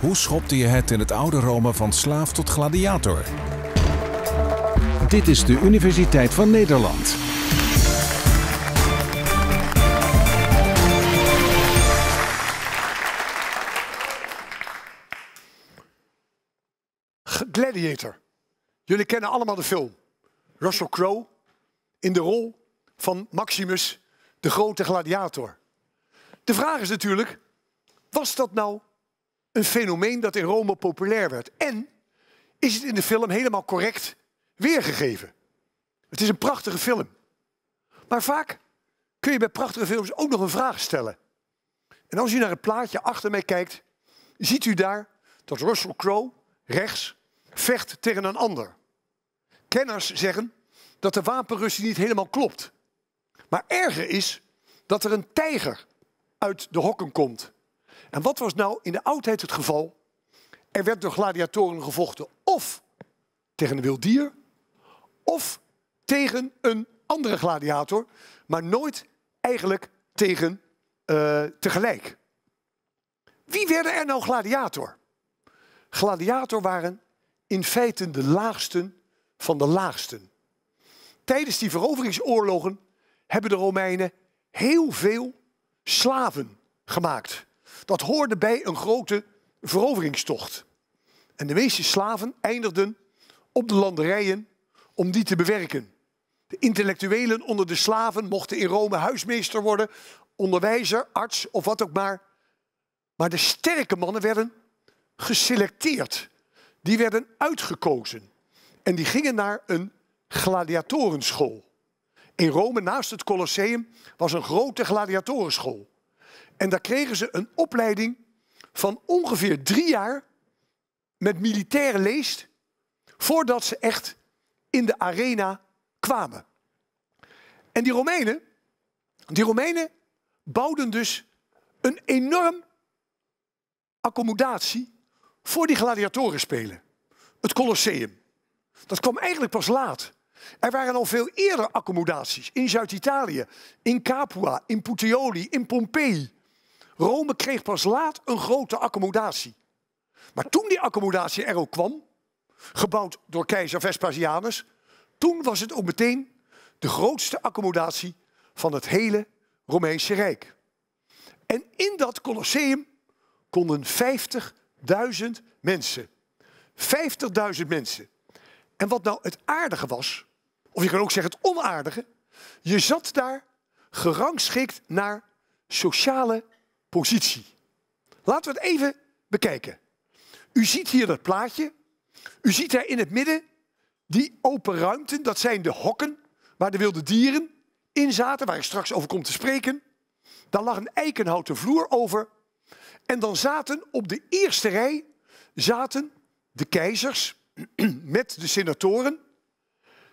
Hoe schopte je het in het oude Rome van slaaf tot gladiator? Dit is de Universiteit van Nederland. Gladiator. Jullie kennen allemaal de film. Russell Crowe in de rol van Maximus, de grote gladiator. De vraag is natuurlijk, was dat nou een fenomeen dat in Rome populair werd? En is het in de film helemaal correct weergegeven? Het is een prachtige film. Maar vaak kun je bij prachtige films ook nog een vraag stellen. En als u naar het plaatje achter mij kijkt, ziet u daar dat Russell Crowe rechts vecht tegen een ander. Kenners zeggen dat de wapenrustie niet helemaal klopt. Maar erger is dat er een tijger uit de hokken komt. En wat was nou in de oudheid het geval? Er werd door gladiatoren gevochten of tegen een wild dier of tegen een andere gladiator, maar nooit eigenlijk tegen eh, tegelijk. Wie werden er nou gladiator? Gladiator waren in feite de laagsten van de laagsten. Tijdens die veroveringsoorlogen hebben de Romeinen heel veel slaven gemaakt. Dat hoorde bij een grote veroveringstocht. En de meeste slaven eindigden op de landerijen om die te bewerken. De intellectuelen onder de slaven mochten in Rome huismeester worden, onderwijzer, arts of wat ook maar. Maar de sterke mannen werden geselecteerd. Die werden uitgekozen. En die gingen naar een gladiatorenschool. In Rome, naast het Colosseum, was een grote gladiatorenschool. En daar kregen ze een opleiding van ongeveer drie jaar met militaire leest, voordat ze echt in de arena kwamen. En die Romeinen, die Romeinen bouwden dus een enorm accommodatie voor die gladiatorenspelen. Het Colosseum. Dat kwam eigenlijk pas laat. Er waren al veel eerder accommodaties in Zuid-Italië, in Capua, in Puteoli, in Pompeii. Rome kreeg pas laat een grote accommodatie. Maar toen die accommodatie er ook kwam, gebouwd door keizer Vespasianus, toen was het ook meteen de grootste accommodatie van het hele Romeinse Rijk. En in dat Colosseum konden 50.000 mensen. 50.000 mensen. En wat nou het aardige was, of je kan ook zeggen het onaardige. Je zat daar gerangschikt naar sociale positie. Laten we het even bekijken. U ziet hier dat plaatje. U ziet daar in het midden die open ruimten. Dat zijn de hokken waar de wilde dieren in zaten, waar ik straks over kom te spreken. Daar lag een eikenhouten vloer over. En dan zaten op de eerste rij zaten de keizers met de senatoren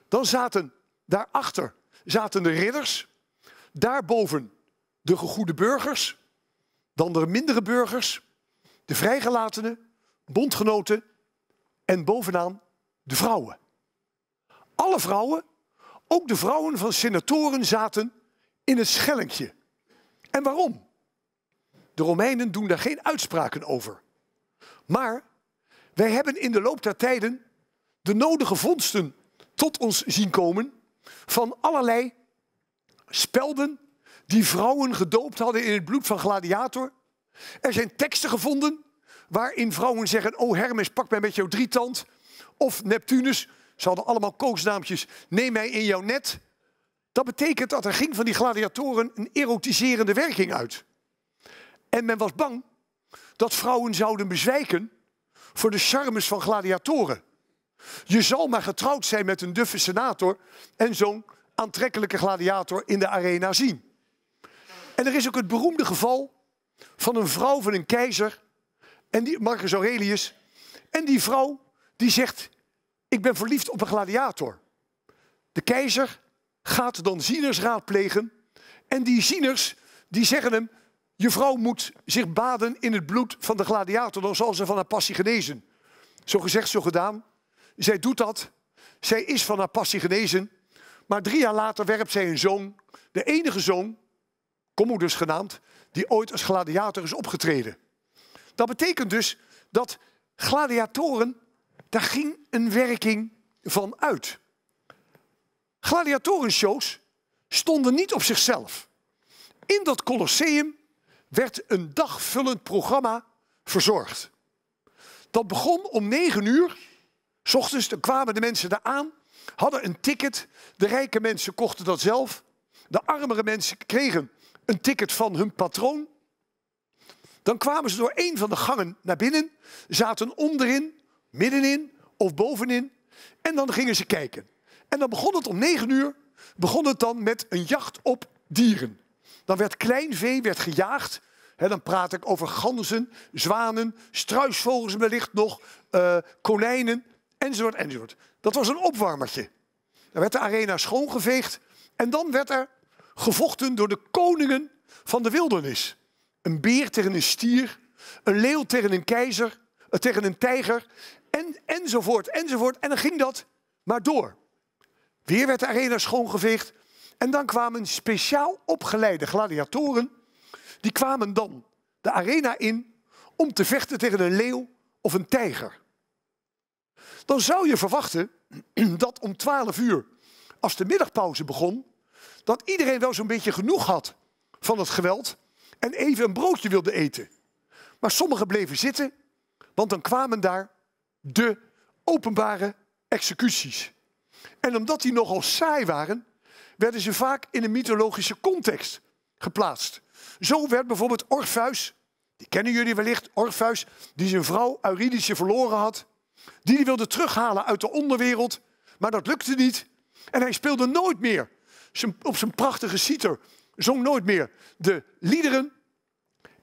dan zaten daarachter zaten de ridders, daarboven de gegoede burgers, dan de mindere burgers, de vrijgelatenen, bondgenoten en bovenaan de vrouwen. Alle vrouwen, ook de vrouwen van senatoren, zaten in het schellinkje. En waarom? De Romeinen doen daar geen uitspraken over. Maar wij hebben in de loop der tijden de nodige vondsten tot ons zien komen van allerlei spelden die vrouwen gedoopt hadden in het bloed van gladiator. Er zijn teksten gevonden waarin vrouwen zeggen, oh Hermes, pak mij met jouw drietand. Of Neptunus, ze hadden allemaal koosnaampjes, neem mij in jouw net. Dat betekent dat er ging van die gladiatoren een erotiserende werking uit. En men was bang dat vrouwen zouden bezwijken voor de charmes van gladiatoren. Je zal maar getrouwd zijn met een duffe senator en zo'n aantrekkelijke gladiator in de arena zien. En er is ook het beroemde geval van een vrouw van een keizer, en die, Marcus Aurelius. En die vrouw die zegt, ik ben verliefd op een gladiator. De keizer gaat dan zieners raadplegen. En die zieners die zeggen hem, je vrouw moet zich baden in het bloed van de gladiator. Dan zal ze van haar passie genezen. Zo gezegd, zo gedaan. Zij doet dat. Zij is van haar passie genezen. Maar drie jaar later werpt zij een zoon, de enige zoon, Commodus genaamd, die ooit als gladiator is opgetreden. Dat betekent dus dat gladiatoren, daar ging een werking van uit. Gladiatorenshows stonden niet op zichzelf. In dat Colosseum werd een dagvullend programma verzorgd. Dat begon om negen uur S ochtends kwamen de mensen daar aan, hadden een ticket. De rijke mensen kochten dat zelf. De armere mensen kregen een ticket van hun patroon. Dan kwamen ze door een van de gangen naar binnen, zaten onderin, middenin of bovenin. En dan gingen ze kijken. En dan begon het om negen uur, begon het dan met een jacht op dieren. Dan werd klein vee werd gejaagd. dan praat ik over ganzen, zwanen, struisvogels wellicht nog, eh, konijnen enzovoort, enzovoort. Dat was een opwarmertje. Dan werd de arena schoongeveegd en dan werd er gevochten door de koningen van de wildernis. Een beer tegen een stier, een leeuw tegen een keizer, eh, tegen een tijger en, enzovoort, enzovoort. En dan ging dat maar door. Weer werd de arena schoongeveegd en dan kwamen speciaal opgeleide gladiatoren. Die kwamen dan de arena in om te vechten tegen een leeuw of een tijger dan zou je verwachten dat om 12 uur, als de middagpauze begon, dat iedereen wel zo'n beetje genoeg had van het geweld en even een broodje wilde eten. Maar sommigen bleven zitten, want dan kwamen daar de openbare executies. En omdat die nogal saai waren, werden ze vaak in een mythologische context geplaatst. Zo werd bijvoorbeeld Orpheus, die kennen jullie wellicht, Orpheus, die zijn vrouw Eurydice verloren had, die hij wilde terughalen uit de onderwereld, maar dat lukte niet. En hij speelde nooit meer op zijn prachtige citer, zong nooit meer de liederen.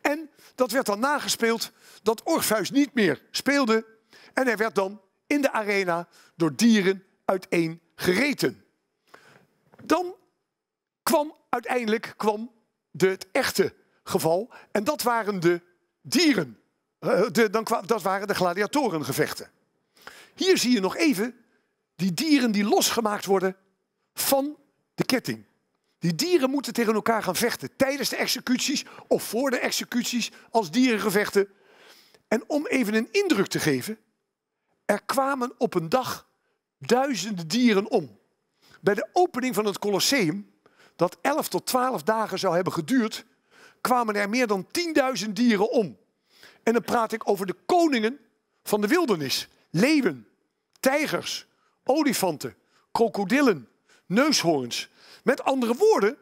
En dat werd dan nagespeeld dat Orpheus niet meer speelde. En hij werd dan in de arena door dieren uiteen gereten. Dan kwam uiteindelijk kwam de, het echte geval. En dat waren de dieren. Eh, de, dan, dat waren de gladiatorengevechten. Hier zie je nog even die dieren die losgemaakt worden van de ketting. Die dieren moeten tegen elkaar gaan vechten tijdens de executies of voor de executies als dierengevechten. En om even een indruk te geven, er kwamen op een dag duizenden dieren om. Bij de opening van het Colosseum, dat 11 tot 12 dagen zou hebben geduurd, kwamen er meer dan 10.000 dieren om. En dan praat ik over de koningen van de wildernis leeuwen, tijgers, olifanten, krokodillen, neushoorns. Met andere woorden,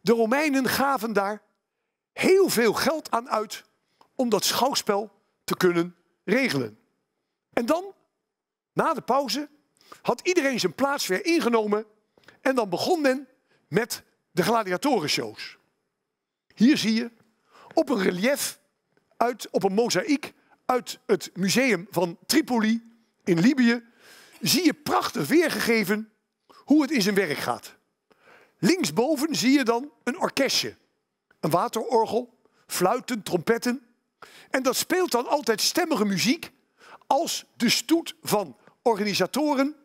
de Romeinen gaven daar heel veel geld aan uit om dat schouwspel te kunnen regelen. En dan, na de pauze, had iedereen zijn plaats weer ingenomen en dan begon men met de gladiatorenshows. Hier zie je op een relief, uit, op een mozaïek uit het museum van Tripoli in Libië zie je prachtig weergegeven hoe het in zijn werk gaat. Linksboven zie je dan een orkestje. Een waterorgel, fluiten, trompetten. En dat speelt dan altijd stemmige muziek als de stoet van organisatoren,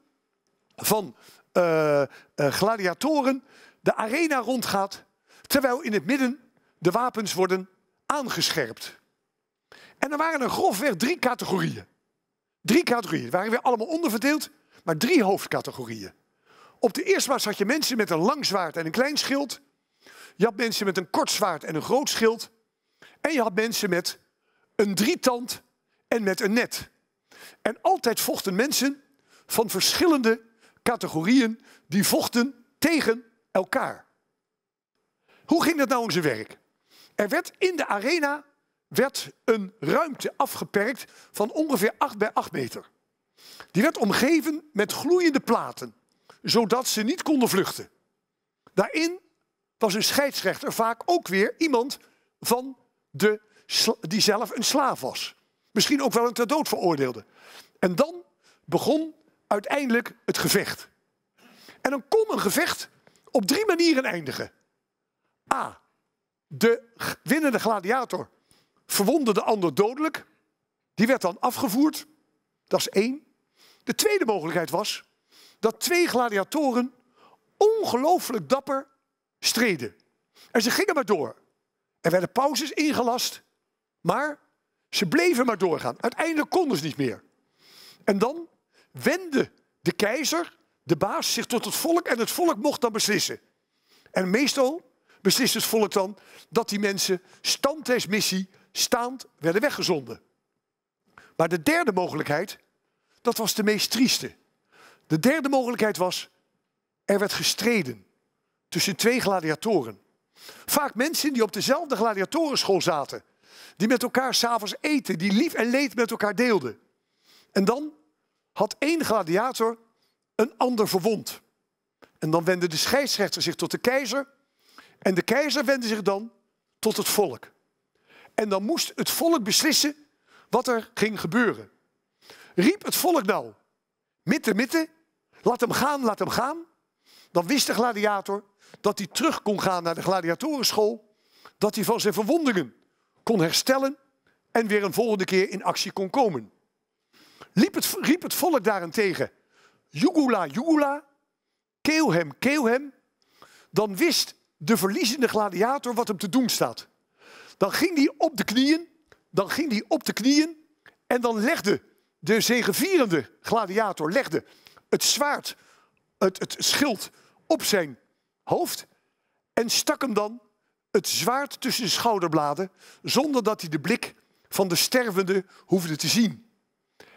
van eh, eh, gladiatoren, de arena rondgaat, terwijl in het midden de wapens worden aangescherpt. En er waren er grofweg drie categorieën. Drie categorieën. Die waren weer allemaal onderverdeeld, maar drie hoofdcategorieën. Op de eerste plaats had je mensen met een lang zwaard en een klein schild. Je had mensen met een kort zwaard en een groot schild. En je had mensen met een drietand en met een net. En altijd vochten mensen van verschillende categorieën die vochten tegen elkaar. Hoe ging dat nou in zijn werk? Er werd in de arena werd een ruimte afgeperkt van ongeveer 8 bij 8 meter. Die werd omgeven met gloeiende platen, zodat ze niet konden vluchten. Daarin was een scheidsrechter vaak ook weer iemand van de, die zelf een slaaf was. Misschien ook wel een ter dood veroordeelde. En dan begon uiteindelijk het gevecht. En dan kon een gevecht op drie manieren eindigen. A. De winnende gladiator verwonde de ander dodelijk. Die werd dan afgevoerd. Dat is één. De tweede mogelijkheid was dat twee gladiatoren ongelooflijk dapper streden. En ze gingen maar door. Er werden pauzes ingelast, maar ze bleven maar doorgaan. Uiteindelijk konden ze niet meer. En dan wendde de keizer, de baas, zich tot het volk en het volk mocht dan beslissen. En meestal beslist het volk dan dat die mensen standtestmissie staand werden weggezonden. Maar de derde mogelijkheid, dat was de meest trieste. De derde mogelijkheid was, er werd gestreden tussen twee gladiatoren. Vaak mensen die op dezelfde gladiatorenschool zaten, die met elkaar s'avonds eten, die lief en leed met elkaar deelden. En dan had één gladiator een ander verwond. En dan wendde de scheidsrechter zich tot de keizer en de keizer wendde zich dan tot het volk. En dan moest het volk beslissen wat er ging gebeuren. Riep het volk nou, mitte, mitte, laat hem gaan, laat hem gaan. Dan wist de gladiator dat hij terug kon gaan naar de gladiatorenschool. Dat hij van zijn verwondingen kon herstellen en weer een volgende keer in actie kon komen. Liep het, riep het volk daarentegen, jugula, jugula, keel hem, keel hem. Dan wist de verliezende gladiator wat hem te doen staat. Dan ging hij op de knieën, dan ging hij op de knieën en dan legde de zegevierende gladiator legde het zwaard, het, het schild op zijn hoofd en stak hem dan het zwaard tussen de schouderbladen zonder dat hij de blik van de stervende hoefde te zien.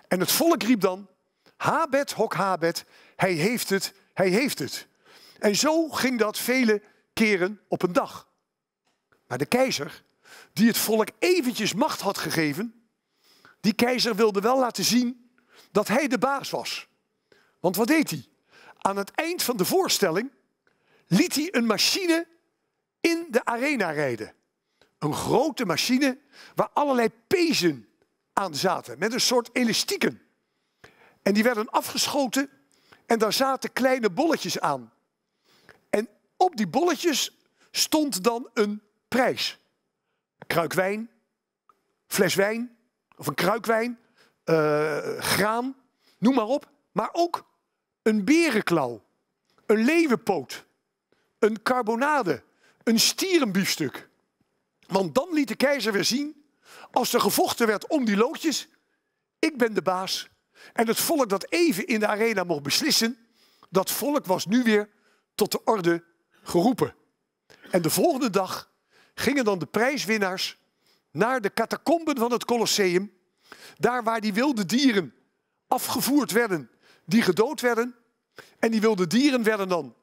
En het volk riep dan, Habet, hok Habet, hij heeft het, hij heeft het. En zo ging dat vele keren op een dag. Maar de keizer die het volk eventjes macht had gegeven, die keizer wilde wel laten zien dat hij de baas was. Want wat deed hij? Aan het eind van de voorstelling liet hij een machine in de arena rijden. Een grote machine waar allerlei pezen aan zaten, met een soort elastieken. En die werden afgeschoten en daar zaten kleine bolletjes aan. En op die bolletjes stond dan een prijs. Kruikwijn, wijn, fles wijn of een kruikwijn, eh, graan, noem maar op. Maar ook een berenklauw, een leeuwenpoot, een carbonade, een stierenbiefstuk. Want dan liet de keizer weer zien, als er gevochten werd om die loodjes, ik ben de baas. En het volk dat even in de arena mocht beslissen, dat volk was nu weer tot de orde geroepen. En de volgende dag gingen dan de prijswinnaars naar de catacomben van het Colosseum. Daar waar die wilde dieren afgevoerd werden, die gedood werden. En die wilde dieren werden dan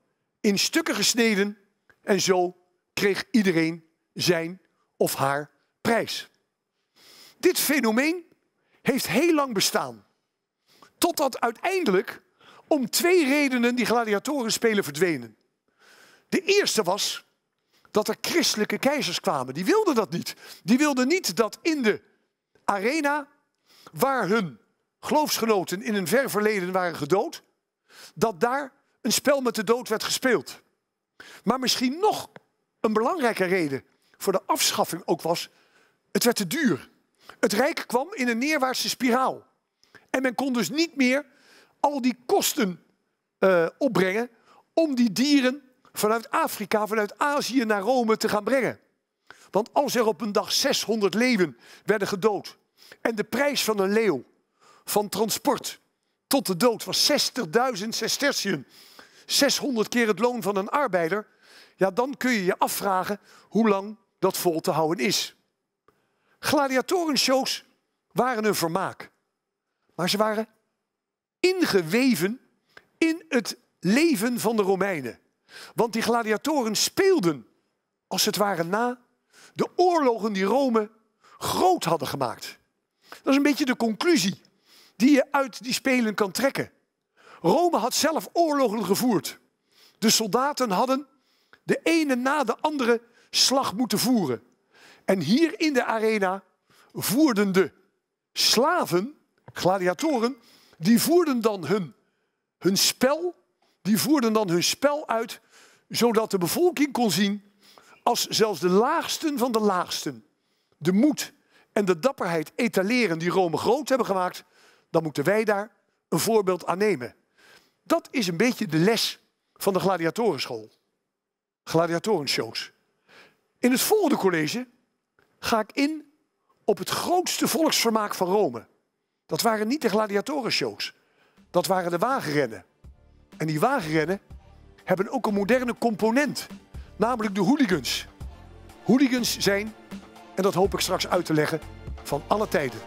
in stukken gesneden. En zo kreeg iedereen zijn of haar prijs. Dit fenomeen heeft heel lang bestaan. Totdat uiteindelijk om twee redenen die gladiatorenspelen verdwenen. De eerste was dat er christelijke keizers kwamen. Die wilden dat niet. Die wilden niet dat in de arena waar hun geloofsgenoten in een ver verleden waren gedood, dat daar een spel met de dood werd gespeeld. Maar misschien nog een belangrijke reden voor de afschaffing ook was, het werd te duur. Het Rijk kwam in een neerwaartse spiraal. En men kon dus niet meer al die kosten eh, opbrengen om die dieren vanuit Afrika, vanuit Azië naar Rome te gaan brengen. Want als er op een dag 600 leeuwen werden gedood en de prijs van een leeuw, van transport tot de dood, was 60.000 sestertiën, 600 keer het loon van een arbeider, ja, dan kun je je afvragen hoe lang dat vol te houden is. Gladiatorenshows waren een vermaak, maar ze waren ingeweven in het leven van de Romeinen. Want die gladiatoren speelden, als het ware na, de oorlogen die Rome groot hadden gemaakt. Dat is een beetje de conclusie die je uit die spelen kan trekken. Rome had zelf oorlogen gevoerd. De soldaten hadden de ene na de andere slag moeten voeren. En hier in de arena voerden de slaven, gladiatoren, die voerden dan hun, hun spel die voerden dan hun spel uit, zodat de bevolking kon zien, als zelfs de laagsten van de laagsten de moed en de dapperheid etaleren die Rome groot hebben gemaakt, dan moeten wij daar een voorbeeld aan nemen. Dat is een beetje de les van de gladiatorenschool. Gladiatorenshows. In het volgende college ga ik in op het grootste volksvermaak van Rome. Dat waren niet de gladiatorenshows. Dat waren de wagenrennen en die wagenrennen hebben ook een moderne component, namelijk de hooligans. Hooligans zijn, en dat hoop ik straks uit te leggen, van alle tijden.